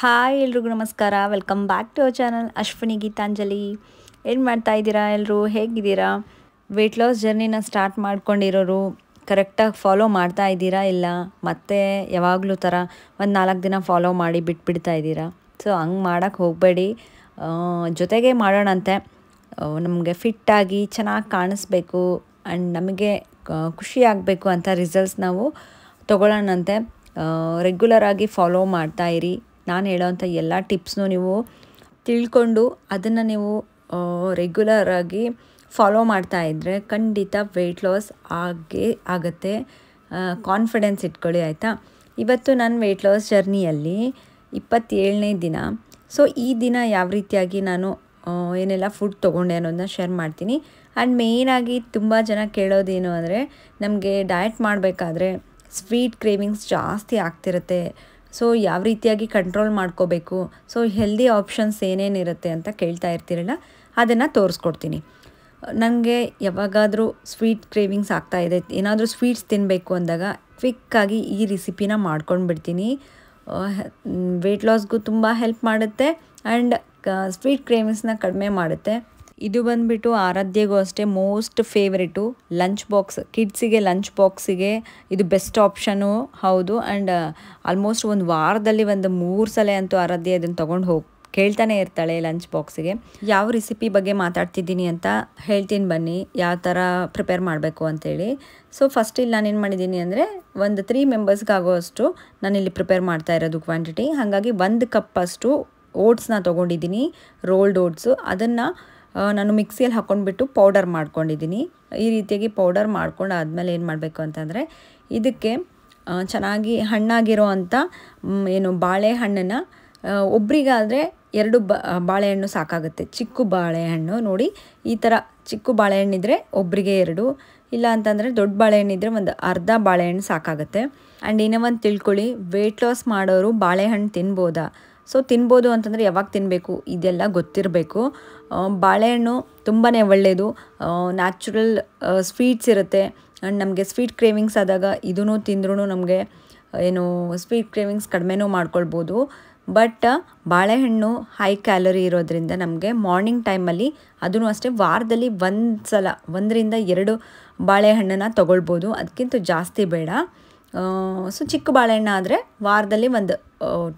hi ಎಲ್ರಿಗೂ ನಮಸ್ಕಾರ welcome back to our channel Ashwini Geetanjali ಏನು ಮಾಡ್ತಾ ಇದ್ದೀರಾ ಎಲ್ಲರೂ ಹೇಗಿದ್ದೀರಾ ವೆಯ್ಟ್ ಲಾಸ್ ಜರ್ನಿನ ಸ್ಟಾರ್ಟ್ ಮಾಡ್ಕೊಂಡಿರೋರು ಕರೆಕ್ಟಾಗಿ ಫಾಲೋ ಮಾಡ್ತಾ ಇದ್ದೀರಾ ಇಲ್ಲ ಮತ್ತೆ ಯಾವಾಗಲೂ ಥರ ಒಂದು ನಾಲ್ಕು ದಿನ ಫಾಲೋ ಮಾಡಿ ಬಿಟ್ಬಿಡ್ತಾ ಇದ್ದೀರಾ ಸೊ ಹಂಗೆ ಮಾಡೋಕ್ಕೆ ಹೋಗಬೇಡಿ ಜೊತೆಗೆ ಮಾಡೋಣಂತೆ ನಮಗೆ ಫಿಟ್ಟಾಗಿ ಚೆನ್ನಾಗಿ ಕಾಣಿಸ್ಬೇಕು ಆ್ಯಂಡ್ ನಮಗೆ ಖುಷಿಯಾಗಬೇಕು ಅಂತ ರಿಸಲ್ಟ್ಸ್ ನಾವು ತೊಗೊಳ್ಳೋಣಂತೆ ರೆಗ್ಯುಲರಾಗಿ ಫಾಲೋ ಮಾಡ್ತಾಯಿರಿ ನಾನು ಹೇಳೋವಂಥ ಎಲ್ಲ ಟಿಪ್ಸ್ನೂ ನೀವು ತಿಳ್ಕೊಂಡು ಅದನ್ನು ನೀವು ರೆಗ್ಯುಲರ್ ಆಗಿ ಫಾಲೋ ಮಾಡ್ತಾ ಇದ್ದರೆ ಖಂಡಿತ ವೆಯ್ಟ್ ಲಾಸ್ ಆಗೇ ಆಗುತ್ತೆ ಕಾನ್ಫಿಡೆನ್ಸ್ ಇಟ್ಕೊಳ್ಳಿ ಆಯಿತಾ ಇವತ್ತು ನನ್ನ ವೆಯ್ಟ್ ಲಾಸ್ ಜರ್ನಿಯಲ್ಲಿ ಇಪ್ಪತ್ತೇಳನೇ ದಿನ ಸೊ ಈ ದಿನ ಯಾವ ರೀತಿಯಾಗಿ ನಾನು ಏನೆಲ್ಲ ಫುಡ್ ತೊಗೊಂಡೆ ಅನ್ನೋದನ್ನ ಶೇರ್ ಮಾಡ್ತೀನಿ ಆ್ಯಂಡ್ ಮೇಯ್ನಾಗಿ ತುಂಬ ಜನ ಕೇಳೋದೇನು ಅಂದರೆ ನಮಗೆ ಡಯಟ್ ಮಾಡಬೇಕಾದ್ರೆ ಸ್ವೀಟ್ ಕ್ರೇವಿಂಗ್ಸ್ ಜಾಸ್ತಿ ಆಗ್ತಿರುತ್ತೆ ಸೊ ಯಾವ ರೀತಿಯಾಗಿ ಕಂಟ್ರೋಲ್ ಮಾಡ್ಕೋಬೇಕು ಸೊ ಹೆಲ್ದಿ ಆಪ್ಷನ್ಸ್ ಏನೇನಿರುತ್ತೆ ಅಂತ ಕೇಳ್ತಾ ಇರ್ತೀರಲ್ಲ ಅದನ್ನು ತೋರಿಸ್ಕೊಡ್ತೀನಿ ನನಗೆ ಯಾವಾಗಾದರೂ ಸ್ವೀಟ್ ಕ್ರೇವಿಂಗ್ಸ್ ಆಗ್ತಾಯಿದೆ ಏನಾದರೂ ಸ್ವೀಟ್ಸ್ ತಿನ್ನಬೇಕು ಅಂದಾಗ ಕ್ವಿಕ್ಕಾಗಿ ಈ ರೆಸಿಪಿನ ಮಾಡ್ಕೊಂಡು ಬಿಡ್ತೀನಿ ವೆಯ್ಟ್ ಲಾಸ್ಗೂ ತುಂಬ ಹೆಲ್ಪ್ ಮಾಡುತ್ತೆ ಆ್ಯಂಡ್ ಸ್ವೀಟ್ ಕ್ರೇವಿಂಗ್ಸ್ನ ಕಡಿಮೆ ಮಾಡುತ್ತೆ ಇದು ಬಂದುಬಿಟ್ಟು ಆರಾಧ್ಯಗೂ ಅಷ್ಟೇ ಮೋಸ್ಟ್ ಫೇವ್ರೇಟು ಲಂಚ್ ಬಾಕ್ಸ್ ಕಿಡ್ಸಿಗೆ ಲಂಚ್ ಬಾಕ್ಸಿಗೆ ಇದು ಬೆಸ್ಟ್ ಆಪ್ಷನು ಹೌದು ಆ್ಯಂಡ್ ಆಲ್ಮೋಸ್ಟ್ ಒಂದು ವಾರದಲ್ಲಿ ಒಂದು ಮೂರು ಸಲ ಅಂತೂ ಆರಾಧ್ಯ ಇದನ್ನು ತೊಗೊಂಡು ಹೋಗಿ ಕೇಳ್ತಾನೆ ಇರ್ತಾಳೆ ಲಂಚ್ ಬಾಕ್ಸಿಗೆ ಯಾವ ರೆಸಿಪಿ ಬಗ್ಗೆ ಮಾತಾಡ್ತಿದ್ದೀನಿ ಅಂತ ಹೇಳ್ತೀನಿ ಬನ್ನಿ ಯಾವ ಥರ ಪ್ರಿಪೇರ್ ಮಾಡಬೇಕು ಅಂತೇಳಿ ಸೊ ಫಸ್ಟ್ ಇಲ್ಲಿ ನಾನೇನು ಮಾಡಿದ್ದೀನಿ ಅಂದರೆ ಒಂದು ತ್ರೀ ನಾನು ಇಲ್ಲಿ ಪ್ರಿಪೇರ್ ಮಾಡ್ತಾ ಇರೋದು ಕ್ವಾಂಟಿಟಿ ಹಾಗಾಗಿ ಒಂದು ಕಪ್ಪಷ್ಟು ಓಟ್ಸ್ನ ತೊಗೊಂಡಿದ್ದೀನಿ ರೋಲ್ಡ್ ಓಟ್ಸು ಅದನ್ನು ನಾನು ಮಿಕ್ಸಿಯಲ್ಲಿ ಹಾಕ್ಕೊಂಡ್ಬಿಟ್ಟು ಪೌಡರ್ ಮಾಡ್ಕೊಂಡಿದ್ದೀನಿ ಈ ರೀತಿಯಾಗಿ ಪೌಡರ್ ಮಾಡ್ಕೊಂಡು ಆದಮೇಲೆ ಏನು ಮಾಡಬೇಕು ಅಂತಂದರೆ ಇದಕ್ಕೆ ಚೆನ್ನಾಗಿ ಹಣ್ಣಾಗಿರೋ ಅಂಥ ಏನು ಬಾಳೆಹಣ್ಣನ್ನು ಒಬ್ರಿಗಾದರೆ ಎರಡು ಬ ಬಾಳೆಹಣ್ಣು ಸಾಕಾಗುತ್ತೆ ಚಿಕ್ಕು ಬಾಳೆಹಣ್ಣು ನೋಡಿ ಈ ಥರ ಚಿಕ್ಕು ಬಾಳೆಹಣ್ಣಿದ್ರೆ ಒಬ್ಬರಿಗೆ ಎರಡು ಇಲ್ಲ ಅಂತಂದರೆ ದೊಡ್ಡ ಬಾಳೆಹಣ್ಣಿದ್ರೆ ಒಂದು ಅರ್ಧ ಬಾಳೆಹಣ್ಣು ಸಾಕಾಗುತ್ತೆ ಆ್ಯಂಡ್ ಇನ್ನೂ ಒಂದು ತಿಳ್ಕೊಳ್ಳಿ ವೆಯ್ಟ್ ಲಾಸ್ ಮಾಡೋರು ಬಾಳೆಹಣ್ಣು ತಿನ್ಬೋದಾ ಸೊ ತಿನ್ಬೋದು ಅಂತಂದರೆ ಯಾವಾಗ ತಿನ್ನಬೇಕು ಇದೆಲ್ಲ ಗೊತ್ತಿರಬೇಕು ಬಾಳೆಹಣ್ಣು ತುಂಬಾ ಒಳ್ಳೆಯದು ನ್ಯಾಚುರಲ್ ಸ್ವೀಟ್ಸ್ ಇರುತ್ತೆ ಆ್ಯಂಡ್ ನಮಗೆ ಸ್ವೀಟ್ ಕ್ರೇವಿಂಗ್ಸ್ ಆದಾಗ ಇದೂ ತಿಂದ್ರೂ ನಮಗೆ ಏನು ಸ್ವೀಟ್ ಕ್ರೇವಿಂಗ್ಸ್ ಕಡಿಮೆನೂ ಮಾಡ್ಕೊಳ್ಬೋದು ಬಟ್ ಬಾಳೆಹಣ್ಣು ಹೈ ಕ್ಯಾಲೋರಿ ಇರೋದರಿಂದ ನಮಗೆ ಮಾರ್ನಿಂಗ್ ಟೈಮಲ್ಲಿ ಅದೂ ಅಷ್ಟೇ ವಾರದಲ್ಲಿ ಒಂದು ಸಲ ಒಂದರಿಂದ ಎರಡು ಬಾಳೆಹಣ್ಣನ್ನು ತೊಗೊಳ್ಬೋದು ಅದಕ್ಕಿಂತ ಜಾಸ್ತಿ ಬೇಡ ಸೊ ಚಿಕ್ಕ ಬಾಳೆಹಣ್ಣು ಆದರೆ ವಾರದಲ್ಲಿ ಒಂದು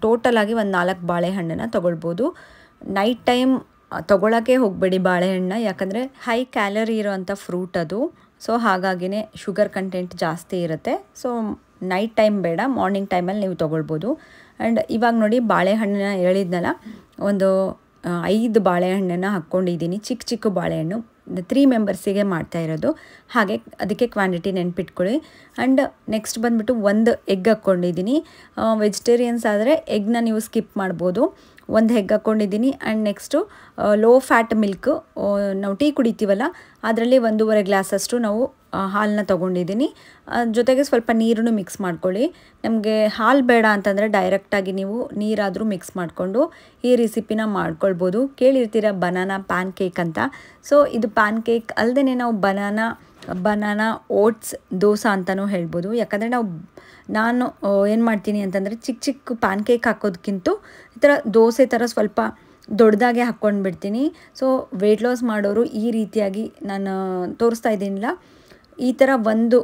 ಟೋಟಲಾಗಿ ಒಂದು ನಾಲ್ಕು ಬಾಳೆಹಣ್ಣನ್ನು ತೊಗೊಳ್ಬೋದು ನೈಟ್ ಟೈಮ್ ತೊಗೊಳಕ್ಕೆ ಹೋಗಬೇಡಿ ಬಾಳೆಹಣ್ಣು ಯಾಕಂದರೆ ಹೈ ಕ್ಯಾಲರಿ ಇರೋವಂಥ ಫ್ರೂಟ್ ಅದು ಸೊ ಹಾಗಾಗಿನೇ ಶುಗರ್ ಕಂಟೆಂಟ್ ಜಾಸ್ತಿ ಇರುತ್ತೆ ಸೊ ನೈಟ್ ಟೈಮ್ ಬೇಡ ಮಾರ್ನಿಂಗ್ ಟೈಮಲ್ಲಿ ನೀವು ತೊಗೊಳ್ಬೋದು ಆ್ಯಂಡ್ ಇವಾಗ ನೋಡಿ ಬಾಳೆಹಣ್ಣನ್ನ ಹೇಳಿದ್ನಲ್ಲ ಒಂದು ಐದು ಬಾಳೆಹಣ್ಣನ್ನು ಹಾಕ್ಕೊಂಡಿದ್ದೀನಿ ಚಿಕ್ಕ ಚಿಕ್ಕ ಬಾಳೆಹಣ್ಣು ತ್ರೀ ಮೆಂಬರ್ಸಿಗೆ ಮಾಡ್ತಾ ಇರೋದು ಹಾಗೆ ಅದಕ್ಕೆ ಕ್ವಾಂಟಿಟಿ ನೆನ್ಪಿಟ್ಕೊಳ್ಳಿ ಆ್ಯಂಡ್ ನೆಕ್ಸ್ಟ್ ಬಂದುಬಿಟ್ಟು ಒಂದು ಎಗ್ ಹಾಕ್ಕೊಂಡಿದ್ದೀನಿ ವೆಜಿಟೇರಿಯನ್ಸ್ ಆದರೆ ಎಗ್ನ ನೀವು ಸ್ಕಿಪ್ ಮಾಡ್ಬೋದು ಒಂದು ಹೆಗ್ ಹಾಕ್ಕೊಂಡಿದ್ದೀನಿ and next low fat milk ನಾವು ಟೀ ಕುಡಿತೀವಲ್ಲ ಅದರಲ್ಲಿ ಒಂದೂವರೆ ಗ್ಲಾಸಷ್ಟು ನಾವು ಹಾಲನ್ನ ತೊಗೊಂಡಿದ್ದೀನಿ ಜೊತೆಗೆ ಸ್ವಲ್ಪ ನೀರನ್ನು ಮಿಕ್ಸ್ ಮಾಡ್ಕೊಳ್ಳಿ ನಮಗೆ ಹಾಲು ಬೇಡ ಅಂತಂದರೆ ಡೈರೆಕ್ಟಾಗಿ ನೀವು ನೀರಾದರೂ ಮಿಕ್ಸ್ ಮಾಡಿಕೊಂಡು ಈ ರೆಸಿಪಿನ ಮಾಡ್ಕೊಳ್ಬೋದು ಕೇಳಿರ್ತೀರ ಬನಾನಾ ಪ್ಯಾನ್ ಕೇಕ್ ಅಂತ ಸೊ ಇದು ಪ್ಯಾನ್ ಕೇಕ್ ಅಲ್ಲದೆ ನಾವು ಬನಾನಾ ಬನಾನಾ ಓಟ್ಸ್ ದೋಸೆ ಅಂತಲೂ ಹೇಳ್ಬೋದು ಯಾಕಂದರೆ ನಾವು ನಾನು ಏನು ಮಾಡ್ತೀನಿ ಅಂತಂದರೆ ಚಿಕ್ಕ ಚಿಕ್ಕ ಪ್ಯಾನ್ ಕೇಕ್ ಹಾಕೋದಕ್ಕಿಂತ ಈ ಥರ ದೋಸೆ ಥರ ಸ್ವಲ್ಪ ದೊಡ್ಡದಾಗೆ ಹಾಕ್ಕೊಂಡು ಬಿಡ್ತೀನಿ ಸೊ ವೆಯ್ಟ್ ಲಾಸ್ ಮಾಡೋರು ಈ ರೀತಿಯಾಗಿ ನಾನು ತೋರಿಸ್ತಾ ಇದ್ದೀನಿಲ್ಲ ಈ ಥರ ಒಂದು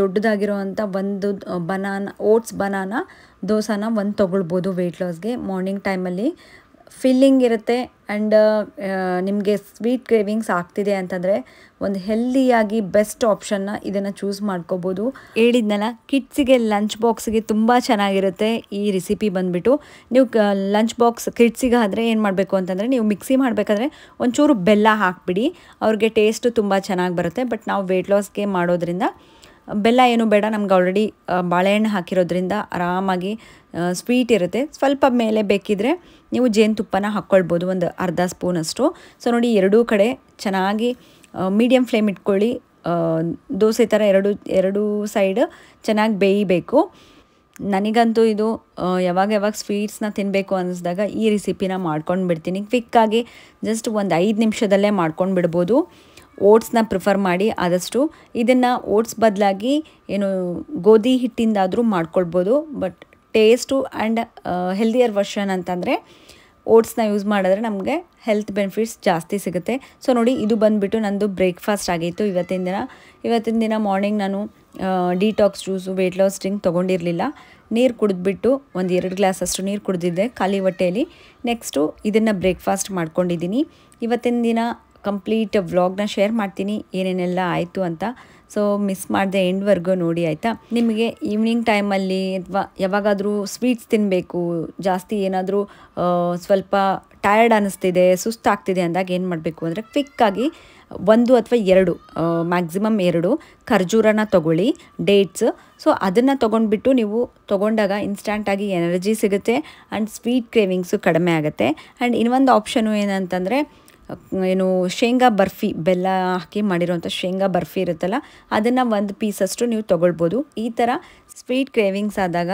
ದೊಡ್ಡದಾಗಿರೋವಂಥ ಒಂದು ಬನಾನ ಓಟ್ಸ್ ಬನಾನ ದೋಸಾನ ಒಂದು ತೊಗೊಳ್ಬೋದು ವೆಯ್ಟ್ ಲಾಸ್ಗೆ ಮಾರ್ನಿಂಗ್ ಟೈಮಲ್ಲಿ ಫಿಲ್ಲಿಂಗ್ ಇರುತ್ತೆ ಆ್ಯಂಡ್ ನಿಮಗೆ ಸ್ವೀಟ್ ಕ್ರೇವಿಂಗ್ಸ್ ಆಗ್ತಿದೆ ಅಂತಂದರೆ ಒಂದು ಹೆಲ್ದಿಯಾಗಿ ಬೆಸ್ಟ್ ಆಪ್ಷನ್ನ ಇದನ್ನು ಚೂಸ್ ಮಾಡ್ಕೋಬೋದು ಹೇಳಿದ್ನಲ್ಲ ಕಿಡ್ಸಿಗೆ ಲಂಚ್ ಬಾಕ್ಸ್ಗೆ ತುಂಬ ಚೆನ್ನಾಗಿರುತ್ತೆ ಈ ರೆಸಿಪಿ ಬಂದುಬಿಟ್ಟು ನೀವು ಲಂಚ್ ಬಾಕ್ಸ್ ಕಿಡ್ಸಿಗೆ ಆದರೆ ಏನು ಮಾಡಬೇಕು ಅಂತಂದರೆ ನೀವು ಮಿಕ್ಸಿ ಮಾಡಬೇಕಾದ್ರೆ ಒಂಚೂರು ಬೆಲ್ಲ ಹಾಕಿಬಿಡಿ ಅವ್ರಿಗೆ ಟೇಸ್ಟು ತುಂಬ ಚೆನ್ನಾಗಿ ಬರುತ್ತೆ ಬಟ್ ನಾವು ವೆಯ್ಟ್ ಲಾಸ್ಗೆ ಮಾಡೋದ್ರಿಂದ ಬೆಲ್ಲ ಏನು ಬೇಡ ನಮ್ಗೆ ಆಲ್ರೆಡಿ ಬಾಳೆಹಣ್ಣು ಹಾಕಿರೋದ್ರಿಂದ ಆರಾಮಾಗಿ ಸ್ವೀಟ್ ಇರುತ್ತೆ ಸ್ವಲ್ಪ ಮೇಲೆ ಬೇಕಿದ್ರೆ ನೀವು ಜೇನುತುಪ್ಪನ ಹಾಕ್ಕೊಳ್ಬೋದು ಒಂದು ಅರ್ಧ ಸ್ಪೂನಷ್ಟು ಸೊ ನೋಡಿ ಎರಡೂ ಕಡೆ ಚೆನ್ನಾಗಿ ಮೀಡಿಯಮ್ ಫ್ಲೇಮ್ ಇಟ್ಕೊಳ್ಳಿ ದೋಸೆ ಥರ ಎರಡು ಎರಡೂ ಸೈಡ್ ಚೆನ್ನಾಗಿ ಬೇಯಬೇಕು ನನಗಂತೂ ಇದು ಯಾವಾಗ ಯಾವಾಗ ಸ್ವೀಟ್ಸ್ನ ತಿನ್ನಬೇಕು ಅನ್ನಿಸ್ದಾಗ ಈ ರೆಸಿಪಿನ ಮಾಡ್ಕೊಂಡು ಬಿಡ್ತೀನಿ ಕ್ವಿಕ್ಕಾಗಿ ಜಸ್ಟ್ ಒಂದು ಐದು ನಿಮಿಷದಲ್ಲೇ ಮಾಡ್ಕೊಂಡು ಬಿಡ್ಬೋದು ಓಟ್ಸ್ನ ಪ್ರಿಫರ್ ಮಾಡಿ ಆದಷ್ಟು ಇದನ್ನು ಓಟ್ಸ್ ಬದಲಾಗಿ ಏನು ಗೋಧಿ ಹಿಟ್ಟಿಂದಾದರೂ ಮಾಡ್ಕೊಳ್ಬೋದು but taste and healthier version ಅಂತಂದರೆ ಓಟ್ಸ್ನ ಯೂಸ್ ಮಾಡಿದ್ರೆ ನಮಗೆ ಹೆಲ್ತ್ ಬೆನಿಫಿಟ್ಸ್ ಜಾಸ್ತಿ ಸಿಗುತ್ತೆ ಸೊ ನೋಡಿ ಇದು ಬಂದುಬಿಟ್ಟು ನಂದು ಬ್ರೇಕ್ಫಾಸ್ಟ್ ಆಗಿತ್ತು ಇವತ್ತಿನ ದಿನ ಇವತ್ತಿನ ದಿನ ಮಾರ್ನಿಂಗ್ ನಾನು detox juice weight loss drink ತೊಗೊಂಡಿರಲಿಲ್ಲ ನೀರು ಕುಡಿದ್ಬಿಟ್ಟು ಒಂದು ಎರಡು ಗ್ಲಾಸ್ ಅಷ್ಟು ನೀರು ಕುಡಿದಿದ್ದೆ ಖಾಲಿ ಹೊಟ್ಟೆಯಲ್ಲಿ ನೆಕ್ಸ್ಟು ಇದನ್ನು ಬ್ರೇಕ್ಫಾಸ್ಟ್ ಮಾಡ್ಕೊಂಡಿದ್ದೀನಿ ಇವತ್ತಿನ ದಿನ ಕಂಪ್ಲೀಟ್ ವ್ಲಾಗ್ನ ಶೇರ್ ಮಾಡ್ತೀನಿ ಏನೇನೆಲ್ಲ ಆಯಿತು ಅಂತ ಸೊ ಮಿಸ್ ಮಾಡಿದೆ ಎಂಡ್ವರೆಗೂ ನೋಡಿ ಆಯಿತಾ ನಿಮಗೆ ಈವ್ನಿಂಗ್ ಟೈಮಲ್ಲಿ ಅಥವಾ ಯಾವಾಗಾದರೂ ಸ್ವೀಟ್ಸ್ ತಿನ್ನಬೇಕು ಜಾಸ್ತಿ ಏನಾದರೂ ಸ್ವಲ್ಪ ಟಯರ್ಡ್ ಅನ್ನಿಸ್ತಿದೆ ಸುಸ್ತಾಗ್ತಿದೆ ಅಂದಾಗ ಏನು ಮಾಡಬೇಕು ಅಂದರೆ ಕ್ವಿಕ್ಕಾಗಿ ಒಂದು ಅಥವಾ ಎರಡು ಮ್ಯಾಕ್ಸಿಮಮ್ ಎರಡು ಖರ್ಜೂರನ ತಗೊಳ್ಳಿ ಡೇಟ್ಸ್ ಸೊ ಅದನ್ನು ತೊಗೊಂಡ್ಬಿಟ್ಟು ನೀವು ತೊಗೊಂಡಾಗ ಇನ್ಸ್ಟಂಟಾಗಿ ಎನರ್ಜಿ ಸಿಗುತ್ತೆ ಆ್ಯಂಡ್ ಸ್ವೀಟ್ ಕ್ರೇವಿಂಗ್ಸು ಕಡಿಮೆ ಆಗುತ್ತೆ ಆ್ಯಂಡ್ ಇನ್ನೊಂದು ಆಪ್ಷನು ಏನಂತಂದರೆ ಏನು ಶೇಂಗಾ ಬರ್ಫಿ ಬೆಲ್ಲ ಹಾಕಿ ಮಾಡಿರೋಂಥ ಶೇಂಗಾ ಬರ್ಫಿ ಇರುತ್ತಲ್ಲ ಅದನ್ನು ಒಂದು ಪೀಸಷ್ಟು ನೀವು ತೊಗೊಳ್ಬೋದು ಈ ಥರ ಸ್ವೀಟ್ ಕ್ರೇವಿಂಗ್ಸ್ ಆದಾಗ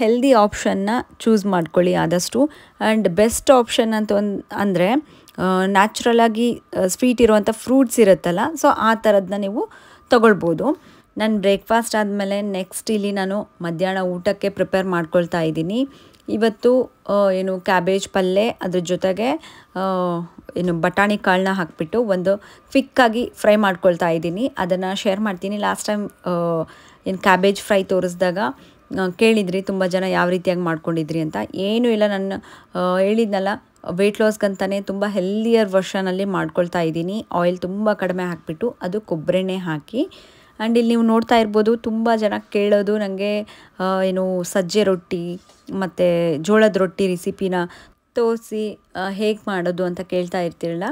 ಹೆಲ್ದಿ ಆಪ್ಷನ್ನ ಚೂಸ್ ಮಾಡ್ಕೊಳ್ಳಿ ಆದಷ್ಟು ಆ್ಯಂಡ್ ಬೆಸ್ಟ್ ಆಪ್ಷನ್ ಅಂತ ಒಂದು ಅಂದರೆ ನ್ಯಾಚುರಲಾಗಿ ಸ್ವೀಟ್ ಇರುವಂಥ ಫ್ರೂಟ್ಸ್ ಇರುತ್ತಲ್ಲ ಸೊ ಆ ಥರದನ್ನ ನೀವು ತೊಗೊಳ್ಬೋದು ನಾನು ಬ್ರೇಕ್ಫಾಸ್ಟ್ ಆದಮೇಲೆ ನೆಕ್ಸ್ಟ್ ಇಲ್ಲಿ ನಾನು ಮಧ್ಯಾಹ್ನ ಊಟಕ್ಕೆ ಪ್ರಿಪೇರ್ ಮಾಡ್ಕೊಳ್ತಾ ಇದ್ದೀನಿ ಇವತ್ತು ಏನು ಕ್ಯಾಬೇಜ್ ಪಲ್ಯ ಅದ್ರ ಜೊತೆಗೆ ಏನು ಬಟಾಣಿ ಕಾಳನ್ನ ಹಾಕಿಬಿಟ್ಟು ಒಂದು ಕ್ವಿಕ್ಕಾಗಿ ಫ್ರೈ ಮಾಡ್ಕೊಳ್ತಾ ಇದ್ದೀನಿ ಅದನ್ನು ಶೇರ್ ಮಾಡ್ತೀನಿ ಲಾಸ್ಟ್ ಟೈಮ್ ಏನು ಕ್ಯಾಬೇಜ್ ಫ್ರೈ ತೋರಿಸಿದಾಗ ಕೇಳಿದ್ರಿ ತುಂಬ ಜನ ಯಾವ ರೀತಿಯಾಗಿ ಮಾಡ್ಕೊಂಡಿದ್ರಿ ಅಂತ ಏನೂ ಇಲ್ಲ ನಾನು ಹೇಳಿದ್ನಲ್ಲ ವೆಯ್ಟ್ ಲಾಸ್ಗಂತಲೇ ತುಂಬ ಹೆಲ್ದಿಯರ್ ವರ್ಷನಲ್ಲಿ ಮಾಡ್ಕೊಳ್ತಾ ಇದ್ದೀನಿ ಆಯಿಲ್ ತುಂಬ ಕಡಿಮೆ ಹಾಕಿಬಿಟ್ಟು ಅದು ಕೊಬ್ಬರಿನೇ ಹಾಕಿ ಆ್ಯಂಡ್ ಇಲ್ಲಿ ನೀವು ನೋಡ್ತಾ ಇರ್ಬೋದು ತುಂಬ ಜನ ಕೇಳೋದು ನನಗೆ ಏನು ಸಜ್ಜೆ ರೊಟ್ಟಿ ಮತ್ತು ಜೋಳದ ರೊಟ್ಟಿ ರೆಸಿಪಿನ ತೋರಿಸಿ ಹೇಗೆ ಮಾಡೋದು ಅಂತ ಕೇಳ್ತಾ ಇರ್ತೀರಲ್ಲ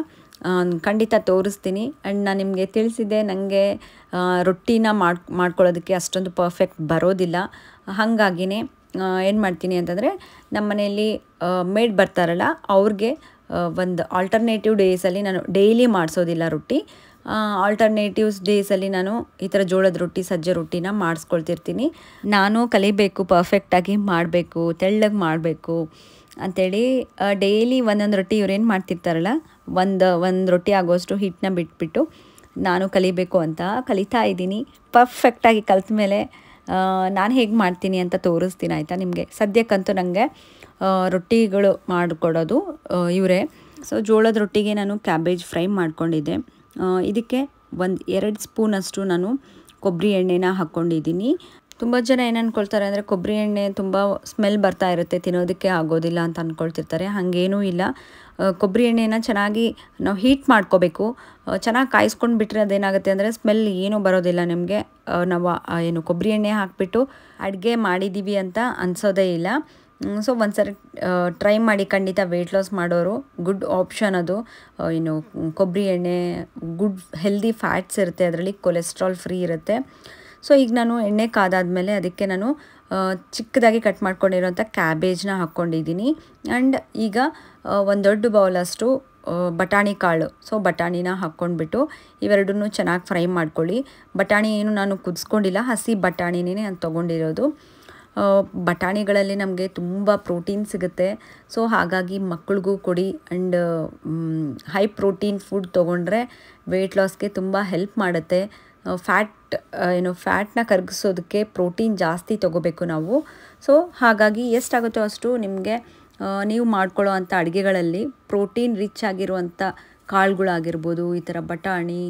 ಖಂಡಿತ ತೋರಿಸ್ತೀನಿ ಆ್ಯಂಡ್ ನಾನು ನಿಮಗೆ ತಿಳಿಸಿದೆ ನನಗೆ ರೊಟ್ಟಿನ ಮಾಡಿ ಮಾಡ್ಕೊಳ್ಳೋದಕ್ಕೆ ಅಷ್ಟೊಂದು ಪರ್ಫೆಕ್ಟ್ ಬರೋದಿಲ್ಲ ಹಾಗಾಗಿನೇ ಏನು ಮಾಡ್ತೀನಿ ಅಂತಂದರೆ ನಮ್ಮ ಮನೆಯಲ್ಲಿ ಮೇಡ್ ಬರ್ತಾರಲ್ಲ ಅವ್ರಿಗೆ ಒಂದು ಆಲ್ಟರ್ನೇಟಿವ್ ಡೇಸಲ್ಲಿ ನಾನು ಡೈಲಿ ಮಾಡಿಸೋದಿಲ್ಲ ರೊಟ್ಟಿ ಆಲ್ಟರ್ನೇಟಿವ್ಸ್ ಡೇಸಲ್ಲಿ ನಾನು ಈ ಥರ ಜೋಳದ ರೊಟ್ಟಿ ಸಜ್ಜೆ ರೊಟ್ಟಿನ ಮಾಡಿಸ್ಕೊಳ್ತಿರ್ತೀನಿ ನಾನು ಕಲಿಬೇಕು ಪರ್ಫೆಕ್ಟಾಗಿ ಮಾಡಬೇಕು ತೆಳ್ಳಗೆ ಮಾಡಬೇಕು ಅಂಥೇಳಿ ಡೈಲಿ ಒಂದೊಂದು ರೊಟ್ಟಿ ಇವ್ರೇನು ಮಾಡ್ತಿರ್ತಾರಲ್ಲ ಒಂದು ಒಂದು ರೊಟ್ಟಿ ಆಗೋಷ್ಟು ಹಿಟ್ಟನ್ನ ಬಿಟ್ಬಿಟ್ಟು ನಾನು ಕಲಿಬೇಕು ಅಂತ ಕಲಿತಾ ಇದ್ದೀನಿ ಪರ್ಫೆಕ್ಟಾಗಿ ಕಲಿತ ಮೇಲೆ ನಾನು ಹೇಗೆ ಮಾಡ್ತೀನಿ ಅಂತ ತೋರಿಸ್ತೀನಿ ಆಯಿತಾ ನಿಮಗೆ ಸದ್ಯಕ್ಕಂತೂ ನನಗೆ ರೊಟ್ಟಿಗಳು ಮಾಡಿಕೊಡೋದು ಇವರೇ ಸೊ ಜೋಳದ ರೊಟ್ಟಿಗೆ ನಾನು ಕ್ಯಾಬೇಜ್ ಫ್ರೈ ಮಾಡ್ಕೊಂಡಿದ್ದೆ ಇದಕ್ಕೆ ಒಂದು ಎರಡು ಸ್ಪೂನಷ್ಟು ನಾನು ಕೊಬ್ಬರಿ ಎಣ್ಣೆನ ಹಾಕ್ಕೊಂಡಿದ್ದೀನಿ ತುಂಬ ಜನ ಏನು ಅಂದ್ಕೊಳ್ತಾರೆ ಅಂದರೆ ಕೊಬ್ಬರಿ ಎಣ್ಣೆ ತುಂಬ ಸ್ಮೆಲ್ ಬರ್ತಾ ಇರುತ್ತೆ ತಿನ್ನೋದಕ್ಕೆ ಆಗೋದಿಲ್ಲ ಅಂತ ಅಂದ್ಕೊಳ್ತಿರ್ತಾರೆ ಹಾಗೇನೂ ಇಲ್ಲ ಕೊಬ್ಬರಿ ಎಣ್ಣೆನ ಚೆನ್ನಾಗಿ ನಾವು ಹೀಟ್ ಮಾಡ್ಕೋಬೇಕು ಚೆನ್ನಾಗಿ ಕಾಯಿಸ್ಕೊಂಡು ಬಿಟ್ಟರೆ ಅದೇನಾಗುತ್ತೆ ಅಂದರೆ ಸ್ಮೆಲ್ ಏನೂ ಬರೋದಿಲ್ಲ ನಿಮಗೆ ನಾವು ಏನು ಕೊಬ್ಬರಿ ಎಣ್ಣೆ ಹಾಕಿಬಿಟ್ಟು ಅಡುಗೆ ಮಾಡಿದ್ದೀವಿ ಅಂತ ಅನಿಸೋದೇ ಇಲ್ಲ ಸೊ ಒಂದ್ಸರಿ ಟ್ರೈ ಮಾಡಿ ಖಂಡಿತ ವೆಯ್ಟ್ ಲಾಸ್ ಮಾಡೋರು ಗುಡ್ ಆಪ್ಷನ್ ಅದು ಏನು ಕೊಬ್ಬರಿ ಎಣ್ಣೆ ಗುಡ್ ಹೆಲ್ದಿ ಫ್ಯಾಟ್ಸ್ ಇರುತ್ತೆ ಅದರಲ್ಲಿ ಕೊಲೆಸ್ಟ್ರಾಲ್ ಫ್ರೀ ಇರುತ್ತೆ ಸೊ ಈಗ ನಾನು ಎಣ್ಣೆ ಕಾದಾದಮೇಲೆ ಅದಕ್ಕೆ ನಾನು ಚಿಕ್ಕದಾಗಿ ಕಟ್ ಮಾಡ್ಕೊಂಡಿರೋಂಥ ಕ್ಯಾಬೇಜ್ನ ಹಾಕ್ಕೊಂಡಿದ್ದೀನಿ ಆ್ಯಂಡ್ ಈಗ ಒಂದು ದೊಡ್ಡ ಬೌಲಷ್ಟು ಬಟಾಣಿ ಕಾಳು ಸೊ ಬಟಾಣಿನ ಹಾಕ್ಕೊಂಡ್ಬಿಟ್ಟು ಇವೆರಡನ್ನೂ ಚೆನ್ನಾಗಿ ಫ್ರೈ ಮಾಡ್ಕೊಳ್ಳಿ ಬಟಾಣಿ ಏನು ನಾನು ಕುದಿಸ್ಕೊಂಡಿಲ್ಲ ಹಸಿ ಬಟಾಣಿನೇ ನಾನು ತೊಗೊಂಡಿರೋದು ಬಟಾಣಿಗಳಲ್ಲಿ ನಮಗೆ ತುಂಬ ಪ್ರೋಟೀನ್ ಸಿಗುತ್ತೆ ಸೊ ಹಾಗಾಗಿ ಮಕ್ಕಳಿಗೂ ಕೊಡಿ ಆ್ಯಂಡ್ ಹೈ ಪ್ರೋಟೀನ್ ಫುಡ್ ತೊಗೊಂಡ್ರೆ ವೆಯ್ಟ್ ಲಾಸ್ಗೆ ತುಂಬ ಹೆಲ್ಪ್ ಮಾಡುತ್ತೆ ಫ್ಯಾಟ್ ಏನು ಫ್ಯಾಟ್ನ ಕರಗಿಸೋದಕ್ಕೆ ಪ್ರೋಟೀನ್ ಜಾಸ್ತಿ ತೊಗೋಬೇಕು ನಾವು ಸೊ ಹಾಗಾಗಿ ಎಷ್ಟಾಗುತ್ತೋ ಅಷ್ಟು ನಿಮಗೆ ನೀವು ಮಾಡ್ಕೊಳ್ಳೋ ಅಂಥ ಅಡುಗೆಗಳಲ್ಲಿ ಪ್ರೋಟೀನ್ ರಿಚ್ ಆಗಿರುವಂಥ ಕಾಳುಗಳಾಗಿರ್ಬೋದು ಈ ಥರ ಬಟಾಣಿ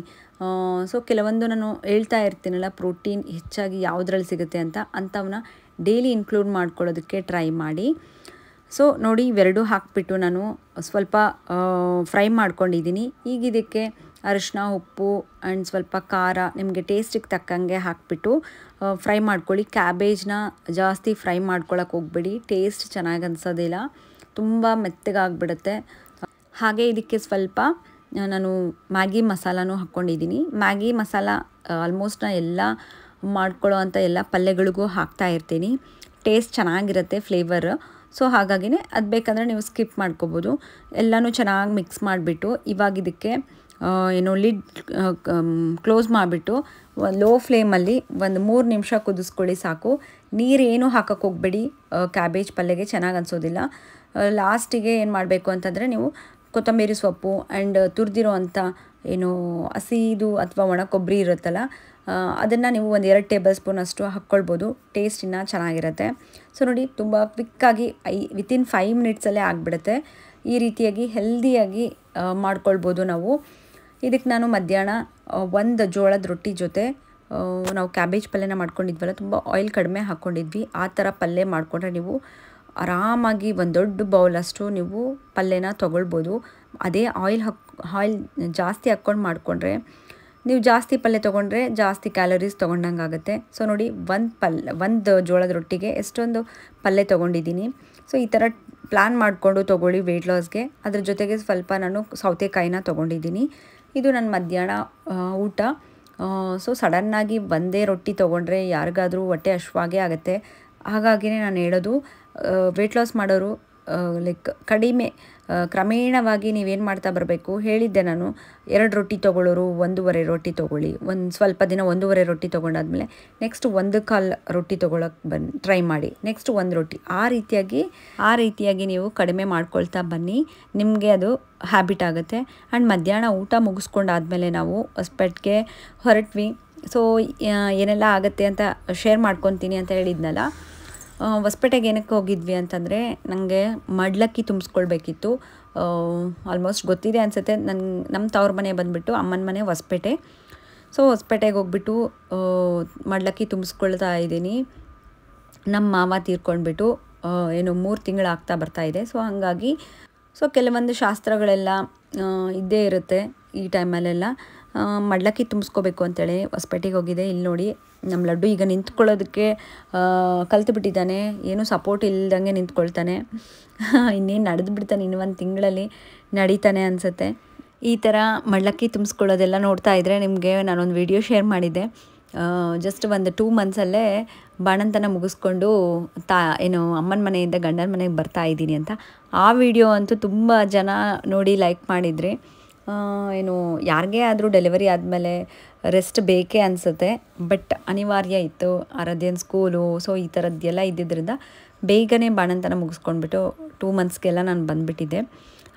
ಸೊ ಕೆಲವೊಂದು ನಾನು ಹೇಳ್ತಾ ಇರ್ತೀನಲ್ಲ ಪ್ರೋಟೀನ್ ಹೆಚ್ಚಾಗಿ ಯಾವುದ್ರಲ್ಲಿ ಸಿಗುತ್ತೆ ಅಂತ ಅಂಥವನ್ನ ಡೈಲಿ ಇನ್ಕ್ಲೂಡ್ ಮಾಡ್ಕೊಳ್ಳೋದಕ್ಕೆ ಟ್ರೈ ಮಾಡಿ ಸೊ ನೋಡಿ ಇವೆರಡೂ ಹಾಕಿಬಿಟ್ಟು ನಾನು ಸ್ವಲ್ಪ ಫ್ರೈ ಮಾಡ್ಕೊಂಡಿದ್ದೀನಿ ಈಗ ಇದಕ್ಕೆ ಅರಿಶಿನ ಉಪ್ಪು ಆ್ಯಂಡ್ ಸ್ವಲ್ಪ ಖಾರ ನಿಮಗೆ ಟೇಸ್ಟಿಗೆ ತಕ್ಕಂಗೆ ಹಾಕಿಬಿಟ್ಟು ಫ್ರೈ ಮಾಡ್ಕೊಳ್ಳಿ ಕ್ಯಾಬೇಜ್ನ ಜಾಸ್ತಿ ಫ್ರೈ ಮಾಡ್ಕೊಳಕ್ಕೆ ಹೋಗ್ಬಿಡಿ ಟೇಸ್ಟ್ ಚೆನ್ನಾಗಿ ಅನ್ಸೋದಿಲ್ಲ ತುಂಬ ಮೆತ್ತಗಾಗ್ಬಿಡುತ್ತೆ ಹಾಗೆ ಇದಕ್ಕೆ ಸ್ವಲ್ಪ ನಾನು ಮ್ಯಾಗಿ ಮಸಾಲನೂ ಹಾಕ್ಕೊಂಡಿದ್ದೀನಿ ಮ್ಯಾಗಿ ಮಸಾಲ ಆಲ್ಮೋಸ್ಟ್ ಎಲ್ಲ ಮಾಡ್ಕೊಳ್ಳೋ ಅಂಥ ಎಲ್ಲ ಪಲ್ಯಗಳಿಗೂ ಹಾಕ್ತಾ ಇರ್ತೀನಿ ಟೇಸ್ಟ್ ಚೆನ್ನಾಗಿರುತ್ತೆ ಫ್ಲೇವರ್ ಸೊ ಹಾಗಾಗಿನೇ ಅದು ಬೇಕಂದರೆ ನೀವು ಸ್ಕಿಪ್ ಮಾಡ್ಕೋಬೋದು ಎಲ್ಲನೂ ಚೆನ್ನಾಗಿ ಮಿಕ್ಸ್ ಮಾಡಿಬಿಟ್ಟು ಇವಾಗ ಇದಕ್ಕೆ ಏನು ಲಿಡ್ ಕ್ಲೋಸ್ ಮಾಡಿಬಿಟ್ಟು ಲೋ ಫ್ಲೇಮಲ್ಲಿ ಒಂದು ಮೂರು ನಿಮಿಷ ಕುದಿಸ್ಕೊಳ್ಳಿ ಸಾಕು ನೀರೇನು ಹಾಕೋಕೆ ಹೋಗ್ಬೇಡಿ ಕ್ಯಾಬೇಜ್ ಪಲ್ಯಗೆ ಚೆನ್ನಾಗಿ ಅನಿಸೋದಿಲ್ಲ ಲಾಸ್ಟಿಗೆ ಏನು ಮಾಡಬೇಕು ಅಂತಂದರೆ ನೀವು ಕೊತ್ತಂಬರಿ ಸೊಪ್ಪು ಆ್ಯಂಡ್ ತುರಿದಿರೋ ಅಂಥ ಏನು ಹಸಿದು ಅಥವಾ ಒಣ ಕೊಬ್ಬರಿ ಇರುತ್ತಲ್ಲ ಅದನ್ನು ನೀವು ಒಂದು ಎರಡು ಟೇಬಲ್ ಸ್ಪೂನ್ ಅಷ್ಟು ಹಾಕ್ಕೊಳ್ಬೋದು ಟೇಸ್ಟ್ ಚೆನ್ನಾಗಿರುತ್ತೆ ಸೊ ನೋಡಿ ತುಂಬ ಕ್ವಿಕ್ಕಾಗಿ ಐ ವಿತಿನ್ ಫೈವ್ ಮಿನಿಟ್ಸಲ್ಲೇ ಆಗಿಬಿಡುತ್ತೆ ಈ ರೀತಿಯಾಗಿ ಹೆಲ್ದಿಯಾಗಿ ಮಾಡ್ಕೊಳ್ಬೋದು ನಾವು ಇದಕ್ಕೆ ನಾನು ಮಧ್ಯಾಹ್ನ ಒಂದು ಜೋಳದ ರೊಟ್ಟಿ ಜೊತೆ ನಾವು ಕ್ಯಾಬೇಜ್ ಪಲ್ಯನ ಮಾಡ್ಕೊಂಡಿದ್ವಲ್ಲ ತುಂಬ ಆಯಿಲ್ ಕಡಿಮೆ ಹಾಕ್ಕೊಂಡಿದ್ವಿ ಆ ಥರ ಪಲ್ಯ ಮಾಡಿಕೊಂಡ್ರೆ ನೀವು ಆರಾಮಾಗಿ ಒಂದು ದೊಡ್ಡ ಬೌಲಷ್ಟು ನೀವು ಪಲ್ಯನ ತೊಗೊಳ್ಬೋದು ಅದೇ ಆಯಿಲ್ ಹಾಕ್ ಆಯಿಲ್ ಜಾಸ್ತಿ ಹಾಕ್ಕೊಂಡು ಮಾಡಿಕೊಂಡ್ರೆ ನೀವು ಜಾಸ್ತಿ ಪಲ್ಯ ತೊಗೊಂಡ್ರೆ ಜಾಸ್ತಿ ಕ್ಯಾಲೋರೀಸ್ ತೊಗೊಂಡಂಗೆ ಆಗುತ್ತೆ ಸೊ ನೋಡಿ ಒಂದು ಪಲ್ ಒಂದು ಜೋಳದ ರೊಟ್ಟಿಗೆ ಎಷ್ಟೊಂದು ಪಲ್ಯ ತೊಗೊಂಡಿದ್ದೀನಿ ಸೊ ಈ ಥರ ಪ್ಲ್ಯಾನ್ ಮಾಡಿಕೊಂಡು ತೊಗೊಳ್ಳಿ ವೆಯ್ಟ್ ಲಾಸ್ಗೆ ಅದ್ರ ಜೊತೆಗೆ ಸ್ವಲ್ಪ ನಾನು ಸೌತೆಕಾಯಿನ ತೊಗೊಂಡಿದ್ದೀನಿ ಇದು ನನ್ನ ಮಧ್ಯಾಹ್ನ ಊಟ ಸೊ ಸಡನ್ನಾಗಿ ಒಂದೇ ರೊಟ್ಟಿ ತೊಗೊಂಡ್ರೆ ಯಾರಿಗಾದರೂ ಹೊಟ್ಟೆ ಅಶ್ವಾಗೆ ಆಗುತ್ತೆ ಹಾಗಾಗಿನೇ ನಾನು ಹೇಳೋದು ವೆಯ್ಟ್ ಲಾಸ್ ಮಾಡೋರು ಲೈಕ್ ಕಡಿಮೆ ಕ್ರಮೇಣವಾಗಿ ನೀವೇನು ಮಾಡ್ತಾ ಬರಬೇಕು ಹೇಳಿದ್ದೆ ನಾನು ಎರಡು ರೊಟ್ಟಿ ತೊಗೊಳ್ಳೋರು ಒಂದೂವರೆ ರೊಟ್ಟಿ ತೊಗೊಳ್ಳಿ ಒಂದು ಸ್ವಲ್ಪ ದಿನ ಒಂದೂವರೆ ರೊಟ್ಟಿ ತೊಗೊಂಡಾದ್ಮೇಲೆ ನೆಕ್ಸ್ಟ್ ಒಂದು ಕಾಲು ರೊಟ್ಟಿ ತೊಗೊಳಕ್ಕೆ ಬನ್ ಟ್ರೈ ಮಾಡಿ ನೆಕ್ಸ್ಟ್ ಒಂದು ರೊಟ್ಟಿ ಆ ರೀತಿಯಾಗಿ ಆ ರೀತಿಯಾಗಿ ನೀವು ಕಡಿಮೆ ಮಾಡ್ಕೊಳ್ತಾ ಬನ್ನಿ ನಿಮಗೆ ಅದು ಹ್ಯಾಬಿಟ್ ಆಗುತ್ತೆ ಆ್ಯಂಡ್ ಮಧ್ಯಾಹ್ನ ಊಟ ಮುಗಿಸ್ಕೊಂಡಾದ್ಮೇಲೆ ನಾವು ಸ್ಪೆಟ್ಗೆ ಹೊರಟ್ವಿ ಸೊ ಏನೆಲ್ಲ ಆಗುತ್ತೆ ಅಂತ ಶೇರ್ ಮಾಡ್ಕೊತೀನಿ ಅಂತ ಹೇಳಿದ್ನಲ್ಲ ಹೊಸಪೇಟೆಗೆ ಏನಕ್ಕೆ ಹೋಗಿದ್ವಿ ಅಂತಂದರೆ ನನಗೆ ಮಡ್ಲಕ್ಕಿ ತುಂಬಿಸ್ಕೊಳ್ಬೇಕಿತ್ತು ಆಲ್ಮೋಸ್ಟ್ ಗೊತ್ತಿದೆ ಅನಿಸುತ್ತೆ ನನ್ನ ನಮ್ಮ ತವ್ರ ಮನೆ ಬಂದುಬಿಟ್ಟು ಅಮ್ಮನ ಮನೆ ಹೊಸಪೇಟೆ ಸೊ ಹೊಸಪೇಟೆಗೆ ಹೋಗ್ಬಿಟ್ಟು ಮಡ್ಲಕ್ಕಿ ತುಂಬಿಸ್ಕೊಳ್ತಾ ಇದ್ದೀನಿ ನಮ್ಮ ಮಾವ ತೀರ್ಕೊಂಡ್ಬಿಟ್ಟು ಏನು ಮೂರು ತಿಂಗಳಾಗ್ತಾ ಬರ್ತಾ ಇದೆ ಸೊ ಹಾಗಾಗಿ ಸೊ ಕೆಲವೊಂದು ಶಾಸ್ತ್ರಗಳೆಲ್ಲ ಇದ್ದೇ ಇರುತ್ತೆ ಈ ಟೈಮಲ್ಲೆಲ್ಲ ಮಡ್ಲಕ್ಕಿ ತುಂಬಿಸ್ಕೋಬೇಕು ಅಂತೇಳಿ ಹೊಸಪೇಟೆಗೆ ಹೋಗಿದೆ ಇಲ್ಲಿ ನೋಡಿ ನಮ್ಮ ಲಡ್ಡು ಈಗ ನಿಂತ್ಕೊಳ್ಳೋದಕ್ಕೆ ಬಿಟ್ಟಿದ್ದಾನೆ ಏನೂ ಸಪೋರ್ಟ್ ಇಲ್ದಂಗೆ ನಿಂತ್ಕೊಳ್ತಾನೆ ಇನ್ನೇನು ನಡೆದು ಬಿಡ್ತಾನೆ ಇನ್ನು ಒಂದು ತಿಂಗಳಲ್ಲಿ ನಡೀತಾನೆ ಅನಿಸುತ್ತೆ ಈ ಥರ ಮಳ್ಳಕ್ಕಿ ತುಂಬಿಸ್ಕೊಳ್ಳೋದೆಲ್ಲ ನೋಡ್ತಾ ಇದ್ದರೆ ನಿಮಗೆ ನಾನೊಂದು ವಿಡಿಯೋ ಶೇರ್ ಮಾಡಿದ್ದೆ ಜಸ್ಟ್ ಒಂದು ಟೂ ಮಂತ್ಸಲ್ಲೇ ಬಾಣಂತನ ಮುಗಿಸ್ಕೊಂಡು ತಾ ಏನು ಅಮ್ಮನ ಮನೆಯಿಂದ ಗಂಡನ ಮನೆಗೆ ಬರ್ತಾ ಇದ್ದೀನಿ ಅಂತ ಆ ವಿಡಿಯೋ ಅಂತೂ ತುಂಬ ಜನ ನೋಡಿ ಲೈಕ್ ಮಾಡಿದ್ರಿ ಏನು ಯಾರಿಗೇ ಆದರೂ ಡೆಲಿವರಿ ಆದಮೇಲೆ ರೆಸ್ಟ್ ಬೇಕೇ ಅನಿಸುತ್ತೆ ಬಟ್ ಅನಿವಾರ್ಯ ಇತ್ತು ಆರಾಧ್ಯನ ಸ್ಕೂಲು ಸೊ ಈ ಥರದ್ದೆಲ್ಲ ಇದ್ದಿದ್ದರಿಂದ ಬೇಗನೆ ಬಾಣಂತನ ಮುಗಿಸ್ಕೊಂಡ್ಬಿಟ್ಟು ಟೂ ಮಂತ್ಸ್ಗೆಲ್ಲ ನಾನು ಬಂದುಬಿಟ್ಟಿದ್ದೆ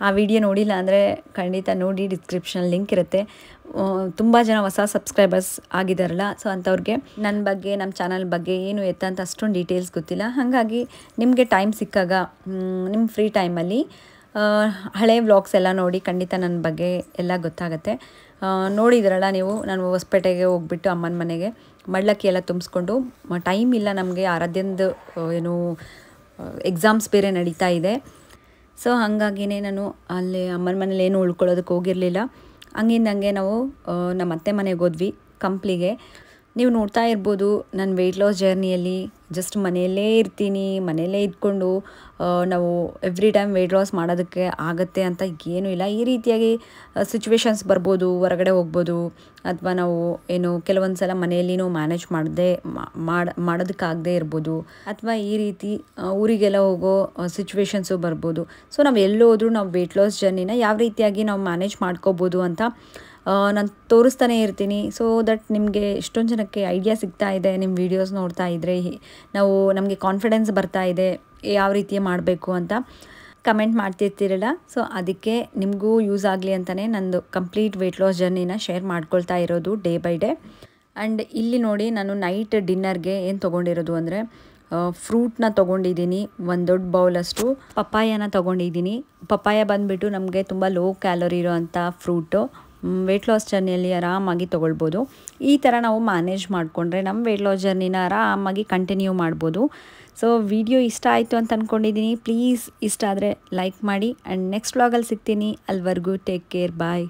ಆ ವಿಡಿಯೋ ನೋಡಿಲ್ಲ ಅಂದರೆ ಖಂಡಿತ ನೋಡಿ ಡಿಸ್ಕ್ರಿಪ್ಷನ್ ಲಿಂಕ್ ಇರುತ್ತೆ ತುಂಬ ಜನ ಹೊಸ ಸಬ್ಸ್ಕ್ರೈಬರ್ಸ್ ಆಗಿದ್ದಾರಲ್ಲ ಸೊ ಅಂಥವ್ರಿಗೆ ನನ್ನ ಬಗ್ಗೆ ನಮ್ಮ ಚಾನಲ್ ಬಗ್ಗೆ ಏನು ಎತ್ತ ಅಂತ ಅಷ್ಟೊಂದು ಡೀಟೇಲ್ಸ್ ಗೊತ್ತಿಲ್ಲ ಹಾಗಾಗಿ ನಿಮಗೆ ಟೈಮ್ ಸಿಕ್ಕಾಗ ನಿಮ್ಮ ಫ್ರೀ ಟೈಮಲ್ಲಿ ಹಳೆ ವ್ಲಾಗ್ಸ್ ಎಲ್ಲ ನೋಡಿ ಖಂಡಿತ ನನ್ನ ಬಗ್ಗೆ ಎಲ್ಲ ಗೊತ್ತಾಗುತ್ತೆ ನೋಡಿದ್ರಲ್ಲ ನೀವು ನಾನು ಹೊಸಪೇಟೆಗೆ ಹೋಗ್ಬಿಟ್ಟು ಅಮ್ಮನ ಮನೆಗೆ ಮಡ್ಲಕ್ಕಿ ಎಲ್ಲ ತುಂಬಿಸ್ಕೊಂಡು ಟೈಮ್ ಇಲ್ಲ ನಮಗೆ ಆರಾಧ್ಯಂದು ಏನು ಎಕ್ಸಾಮ್ಸ್ ಬೇರೆ ನಡೀತಾ ಇದೆ ಸೊ ಹಾಗಾಗಿನೇ ನಾನು ಅಲ್ಲಿ ಅಮ್ಮನ ಮನೇಲಿ ಏನು ಉಳ್ಕೊಳ್ಳೋದಕ್ಕೆ ಹೋಗಿರಲಿಲ್ಲ ಹಂಗಿಂದಂಗೆ ನಾವು ನಮ್ಮ ಅತ್ತೆ ಮನೆಗೆ ಹೋದ್ವಿ ಕಂಪ್ಲಿಗೆ ನೀವು ನೋಡ್ತಾ ಇರ್ಬೋದು ನನ್ನ ವೆಯ್ಟ್ ಲಾಸ್ ಜರ್ನಿಯಲ್ಲಿ ಜಸ್ಟ್ ಮನೆಯಲ್ಲೇ ಇರ್ತೀನಿ ಮನೆಯಲ್ಲೇ ಇದ್ಕೊಂಡು ನಾವು ಎವ್ರಿ ಟೈಮ್ ವೆಯ್ಟ್ ಲಾಸ್ ಮಾಡೋದಕ್ಕೆ ಆಗುತ್ತೆ ಅಂತ ಏನೂ ಇಲ್ಲ ಈ ರೀತಿಯಾಗಿ ಸಿಚುವೇಶನ್ಸ್ ಬರ್ಬೋದು ಹೊರಗಡೆ ಹೋಗ್ಬೋದು ಅಥವಾ ನಾವು ಏನು ಕೆಲವೊಂದು ಸಲ ಮನೆಯಲ್ಲಿನೂ ಮ್ಯಾನೇಜ್ ಮಾಡದೆ ಮಾಡೋದಕ್ಕಾಗದೇ ಇರ್ಬೋದು ಅಥವಾ ಈ ರೀತಿ ಊರಿಗೆಲ್ಲ ಹೋಗೋ ಸಿಚುವೇಶನ್ಸು ಬರ್ಬೋದು ಸೊ ನಾವು ಎಲ್ಲೋದ್ರೂ ನಾವು ವೆಯ್ಟ್ ಲಾಸ್ ಜರ್ನಿನ ಯಾವ ರೀತಿಯಾಗಿ ನಾವು ಮ್ಯಾನೇಜ್ ಮಾಡ್ಕೋಬೋದು ಅಂತ ನಾನು ತೋರಿಸ್ತಾನೆ ಇರ್ತೀನಿ ಸೊ ದಟ್ ನಿಮಗೆ ಇಷ್ಟೊಂದು ಜನಕ್ಕೆ ಐಡಿಯಾ ಸಿಗ್ತಾ ಇದೆ ನಿಮ್ಮ ವೀಡಿಯೋಸ್ ನೋಡ್ತಾ ಇದ್ದರೆ ನಾವು ನಮಗೆ ಕಾನ್ಫಿಡೆನ್ಸ್ ಬರ್ತಾ ಇದೆ ಯಾವ ರೀತಿ ಮಾಡಬೇಕು ಅಂತ ಕಮೆಂಟ್ ಮಾಡ್ತಿರ್ತಿರಲ್ಲ ಸೊ ಅದಕ್ಕೆ ನಿಮಗೂ ಯೂಸ್ ಆಗಲಿ ಅಂತಲೇ ನಂದು ಕಂಪ್ಲೀಟ್ ವೆಯ್ಟ್ ಲಾಸ್ ಜರ್ನಿನ ಶೇರ್ ಮಾಡ್ಕೊಳ್ತಾ ಇರೋದು ಡೇ ಬೈ ಡೇ ಆ್ಯಂಡ್ ಇಲ್ಲಿ ನೋಡಿ ನಾನು ನೈಟ್ ಡಿನ್ನರ್ಗೆ ಏನು ತೊಗೊಂಡಿರೋದು ಅಂದರೆ ಫ್ರೂಟ್ನ ತೊಗೊಂಡಿದ್ದೀನಿ ಒಂದು ದೊಡ್ಡ ಬೌಲಷ್ಟು ಪಪ್ಪಾಯನ ತೊಗೊಂಡಿದ್ದೀನಿ ಪಪ್ಪಾಯ ಬಂದುಬಿಟ್ಟು ನಮಗೆ ತುಂಬ ಲೋ ಕ್ಯಾಲೋರಿ ಇರೋವಂಥ ಫ್ರೂಟು ವೆಯ್ಟ್ ಲಾಸ್ ಜರ್ನಿಯಲ್ಲಿ ಆರಾಮಾಗಿ ತೊಗೊಳ್ಬೋದು ಈ ಥರ ನಾವು ಮ್ಯಾನೇಜ್ ಮಾಡಿಕೊಂಡ್ರೆ ನಮ್ಮ ವೆಯ್ಟ್ ಲಾಸ್ ಜರ್ನಿನ ಆರಾಮಾಗಿ ಕಂಟಿನ್ಯೂ ಮಾಡ್ಬೋದು ಸೊ ವಿಡಿಯೋ ಇಷ್ಟ ಆಯಿತು ಅಂತ ಅಂದ್ಕೊಂಡಿದ್ದೀನಿ ಪ್ಲೀಸ್ ಇಷ್ಟ ಆದರೆ ಲೈಕ್ ಮಾಡಿ ಆ್ಯಂಡ್ ನೆಕ್ಸ್ಟ್ ವ್ಲಾಗಲ್ಲಿ ಸಿಗ್ತೀನಿ ಅಲ್ಲಿವರೆಗೂ ಟೇಕ್ ಕೇರ್ ಬಾಯ್